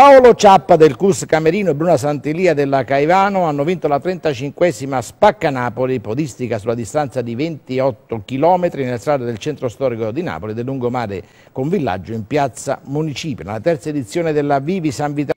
Paolo Ciappa del Cus Camerino e Bruna Santilia della Caivano hanno vinto la 35esima Spacca Napoli, podistica sulla distanza di 28 km nella strada del centro storico di Napoli del lungomare con villaggio in piazza Municipio. Nella terza edizione della Vivi San Vitale